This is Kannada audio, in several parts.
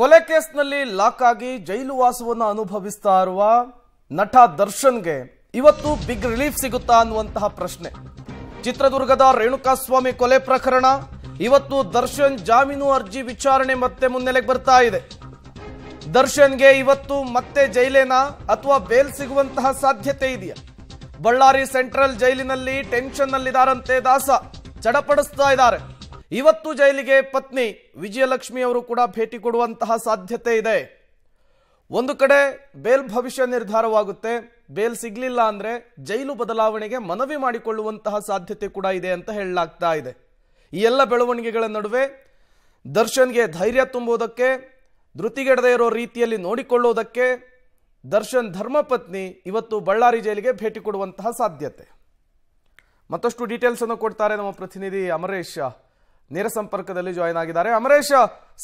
ಕೊಲೆ ಕೇಸ್ನಲ್ಲಿ ಲಾಕ್ ಆಗಿ ಜೈಲು ವಾಸವನ್ನು ಅನುಭವಿಸ್ತಾ ಇರುವ ನಟ ದರ್ಶನ್ಗೆ ಇವತ್ತು ಬಿಗ್ ರಿಲೀಫ್ ಸಿಗುತ್ತಾ ಅನ್ನುವಂತಹ ಪ್ರಶ್ನೆ ಚಿತ್ರದುರ್ಗದ ರೇಣುಕಾಸ್ವಾಮಿ ಕೊಲೆ ಪ್ರಕರಣ ಇವತ್ತು ದರ್ಶನ್ ಜಾಮೀನು ಅರ್ಜಿ ವಿಚಾರಣೆ ಮತ್ತೆ ಮುನ್ನೆಲೆಗೆ ಬರ್ತಾ ಇದೆ ದರ್ಶನ್ಗೆ ಇವತ್ತು ಮತ್ತೆ ಜೈಲೇನಾ ಅಥವಾ ಬೇಲ್ ಸಿಗುವಂತಹ ಸಾಧ್ಯತೆ ಇದೆಯಾ ಬಳ್ಳಾರಿ ಸೆಂಟ್ರಲ್ ಜೈಲಿನಲ್ಲಿ ಟೆನ್ಷನ್ನಲ್ಲಿದ್ದಾರಂತೆ ದಾಸ ಚಡಪಡಿಸ್ತಾ ಇದ್ದಾರೆ ಇವತ್ತು ಜೈಲಿಗೆ ಪತ್ನಿ ವಿಜಯಲಕ್ಷ್ಮಿ ಅವರು ಕೂಡ ಭೇಟಿ ಕೊಡುವಂತಹ ಸಾಧ್ಯತೆ ಇದೆ ಒಂದು ಕಡೆ ಬೇಲ್ ಭವಿಷ್ಯ ನಿರ್ಧಾರವಾಗುತ್ತೆ ಬೇಲ್ ಸಿಗ್ಲಿಲ್ಲ ಅಂದ್ರೆ ಜೈಲು ಬದಲಾವಣೆಗೆ ಮನವಿ ಮಾಡಿಕೊಳ್ಳುವಂತಹ ಸಾಧ್ಯತೆ ಕೂಡ ಇದೆ ಅಂತ ಹೇಳಲಾಗ್ತಾ ಇದೆ ಈ ಎಲ್ಲ ಬೆಳವಣಿಗೆಗಳ ನಡುವೆ ದರ್ಶನ್ಗೆ ಧೈರ್ಯ ತುಂಬುವುದಕ್ಕೆ ಧೃತಿಗೆಡದೆ ಇರೋ ರೀತಿಯಲ್ಲಿ ನೋಡಿಕೊಳ್ಳುವುದಕ್ಕೆ ದರ್ಶನ್ ಧರ್ಮಪತ್ನಿ ಇವತ್ತು ಬಳ್ಳಾರಿ ಜೈಲಿಗೆ ಭೇಟಿ ಕೊಡುವಂತಹ ಸಾಧ್ಯತೆ ಮತ್ತಷ್ಟು ಡೀಟೇಲ್ಸ್ ಅನ್ನು ಕೊಡ್ತಾರೆ ನಮ್ಮ ಪ್ರತಿನಿಧಿ ಅಮರೇಶ್ ನೇರ ಸಂಪರ್ಕದಲ್ಲಿ ಜಾಯಿನ್ ಆಗಿದ್ದಾರೆ ಅಮರೇಶ್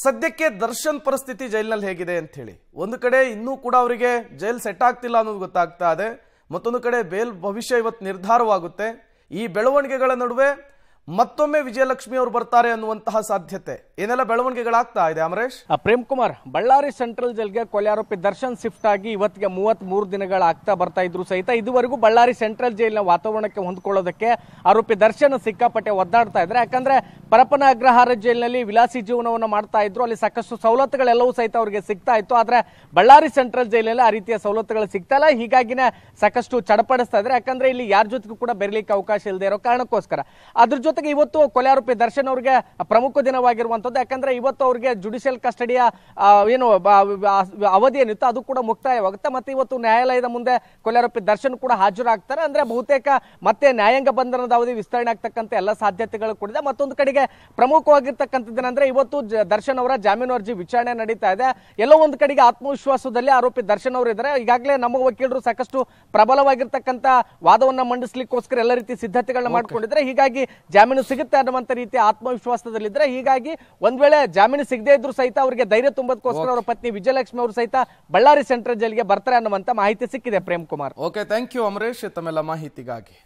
ಸದ್ಯಕ್ಕೆ ದರ್ಶನ್ ಪರಿಸ್ಥಿತಿ ಜೈಲಿನಲ್ಲಿ ಹೇಗಿದೆ ಅಂತ ಹೇಳಿ ಒಂದು ಕಡೆ ಇನ್ನೂ ಕೂಡ ಅವರಿಗೆ ಜೈಲ್ ಸೆಟ್ ಆಗ್ತಿಲ್ಲ ಅನ್ನೋದು ಗೊತ್ತಾಗ್ತಾ ಇದೆ ಮತ್ತೊಂದು ಕಡೆ ಬೇಲ್ ಭವಿಷ್ಯ ಇವತ್ತು ನಿರ್ಧಾರವಾಗುತ್ತೆ ಈ ಬೆಳವಣಿಗೆಗಳ ನಡುವೆ ಮತ್ತೊಮ್ಮೆ ವಿಜಯಲಕ್ಷ್ಮಿ ಅವರು ಬರ್ತಾರೆ ಅನ್ನುವಂತಹ ಸಾಧ್ಯತೆ ಏನೆಲ್ಲ ಬೆಳವಣಿಗೆಗಳಾಗ್ತಾ ಇದೆ ಅಮರೇಶ್ ಪ್ರೇಮ್ ಕುಮಾರ್ ಬಳ್ಳಾರಿ ಸೆಂಟ್ರಲ್ ಜೈಲ್ಗೆ ಕೊಲೆ ಆರೋಪಿ ದರ್ಶನ್ ಶಿಫ್ಟ್ ಆಗಿ ಇವತ್ತಿಗೆ ಮೂವತ್ತ್ ಮೂರು ದಿನಗಳಾಗ್ತಾ ಬರ್ತಾ ಇದ್ರು ಸಹಿತ ಇದುವರೆಗೂ ಬಳ್ಳಾರಿ ಸೆಂಟ್ರಲ್ ಜೈಲಿನ ವಾತಾವರಣಕ್ಕೆ ಹೊಂದ್ಕೊಳ್ಳೋದಕ್ಕೆ ಆರೋಪಿ ದರ್ಶನ್ ಸಿಕ್ಕಾಪಟ್ಟೆ ಒದ್ದಾಡ್ತಾ ಇದ್ರೆ ಯಾಕಂದ್ರೆ ಪರಪನ ಅಗ್ರಹಾರ ಜೈಲಿನಲ್ಲಿ ವಿಲಾಸಿ ಜೀವನವನ್ನು ಮಾಡ್ತಾ ಇದ್ರು ಅಲ್ಲಿ ಸಾಕಷ್ಟು ಸವಲತ್ತುಗಳೆಲ್ಲವೂ ಸಹಿತ ಅವರಿಗೆ ಸಿಗ್ತಾ ಇತ್ತು ಆದ್ರೆ ಬಳ್ಳಾರಿ ಸೆಂಟ್ರಲ್ ಜೈಲಲ್ಲಿ ಆ ರೀತಿಯ ಸವಲತ್ತುಗಳು ಸಿಗ್ತಾ ಇಲ್ಲ ಹೀಗಾಗಿನೇ ಸಾಕಷ್ಟು ಚಡಪಡಿಸ್ತಾ ಇದ್ರೆ ಯಾಕಂದ್ರೆ ಇಲ್ಲಿ ಯಾರ ಜೊತೆಗೂ ಕೂಡ ಬೆರಲಿಕ್ಕೆ ಅವಕಾಶ ಇಲ್ಲದೆ ಇರೋ ಕಾರಣಕ್ಕೋಸ್ಕರ ಅದ್ರ ಜೊತೆ ಜೊತೆಗೆ ಇವತ್ತು ಕೊಲೆ ದರ್ಶನ್ ಅವ್ರಿಗೆ ಪ್ರಮುಖ ದಿನವಾಗಿರುವಂತದ್ದು ಯಾಕಂದ್ರೆ ಇವತ್ತು ಅವ್ರಿಗೆ ಜುಡಿಷಿಯಲ್ ಕಸ್ಟಡಿಯ ಏನು ಅವಧಿ ಏನಿತ್ತು ಅದು ಕೂಡ ಮುಕ್ತಾಯವಾಗುತ್ತೆ ಮತ್ತೆ ಇವತ್ತು ನ್ಯಾಯಾಲಯದ ಮುಂದೆ ಕೊಲೆ ದರ್ಶನ್ ಕೂಡ ಹಾಜರಾಗ್ತಾರೆ ಅಂದ್ರೆ ಬಹುತೇಕ ಮತ್ತೆ ನ್ಯಾಯಾಂಗ ಬಂಧನದ ಅವಧಿ ವಿಸ್ತರಣೆ ಆಗ್ತಕ್ಕಂಥ ಎಲ್ಲ ಸಾಧ್ಯತೆಗಳು ಕೂಡ ಇದೆ ಮತ್ತೊಂದು ಕಡೆಗೆ ಅಂದ್ರೆ ಇವತ್ತು ದರ್ಶನ್ ಅವರ ಜಾಮೀನು ಅರ್ಜಿ ವಿಚಾರಣೆ ನಡೀತಾ ಇದೆ ಎಲ್ಲೋ ಒಂದು ಕಡೆಗೆ ಆತ್ಮವಿಶ್ವಾಸದಲ್ಲಿ ಆರೋಪಿ ದರ್ಶನ್ ಅವರು ಇದ್ದಾರೆ ಈಗಾಗಲೇ ನಮ್ಮ ವಕೀಲರು ಸಾಕಷ್ಟು ಪ್ರಬಲವಾಗಿರ್ತಕ್ಕಂಥ ವಾದವನ್ನು ಮಂಡಿಸ್ಲಿಕ್ಕೋಸ್ಕರ ಎಲ್ಲ ರೀತಿ ಸಿದ್ಧತೆಗಳನ್ನ ಮಾಡ್ಕೊಂಡಿದ್ರೆ ಹೀಗಾಗಿ ಜಾಮೀನು ಸಿಗುತ್ತೆ ಅನ್ನುವಂಥ ರೀತಿ ಆತ್ಮವಿಶ್ವಾಸದಲ್ಲಿದ್ದರೆ ಹೀಗಾಗಿ ಒಂದ್ ವೇಳೆ ಜಾಮೀನು ಸಿಗದೇ ಇದ್ರು ಸಹಿತ ಅವರಿಗೆ ಧೈರ್ಯ ತುಂಬದಕ್ಕೋಸ್ಕರ ಅವರ ಪತ್ನಿ ವಿಜಯಲಕ್ಷ್ಮಿ ಅವರು ಸಹಿತ ಬಳ್ಳಾರಿ ಸೆಂಟ್ರಲ್ ಜೈಲಿಗೆ ಬರ್ತಾರೆ ಅನ್ನುವಂಥ ಮಾಹಿತಿ ಸಿಕ್ಕಿದೆ Prem Kumar okay thank you Amaresh ತಮ್ಮೆಲ್ಲ ಮಾಹಿತಿಗಾಗಿ